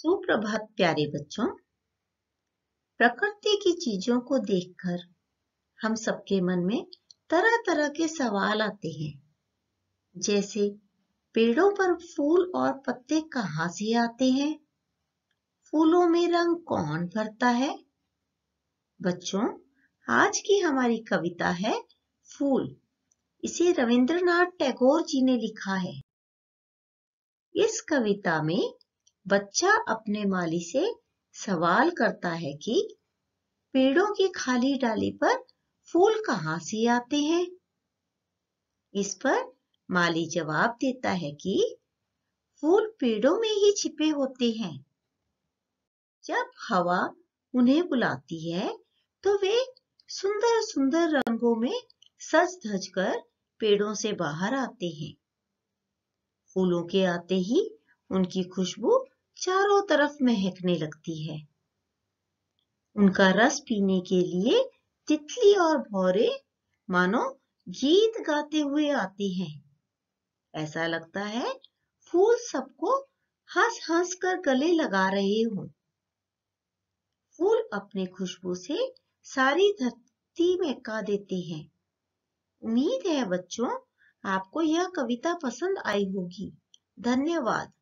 सुप्रभात प्यारे बच्चों प्रकृति की चीजों को देखकर हम सबके मन में तरह तरह के सवाल आते हैं जैसे पेड़ों पर फूल और पत्ते कहाँ से आते हैं फूलों में रंग कौन भरता है बच्चों आज की हमारी कविता है फूल इसे रविंद्रनाथ टैगोर जी ने लिखा है इस कविता में बच्चा अपने माली से सवाल करता है कि पेड़ों की खाली डाली पर फूल कहां से आते हैं इस पर माली जवाब देता है कि फूल पेड़ों में ही छिपे होते हैं जब हवा उन्हें बुलाती है तो वे सुंदर सुंदर रंगों में सज धज कर पेड़ों से बाहर आते हैं फूलों के आते ही उनकी खुशबू चारों तरफ महकने लगती है उनका रस पीने के लिए तितली और भौरे मानो गीत गाते हुए आते हैं ऐसा लगता है फूल सबको हंस हंस कर गले लगा रहे हो फूल अपने खुशबू से सारी धरती में का देते हैं उम्मीद है बच्चों आपको यह कविता पसंद आई होगी धन्यवाद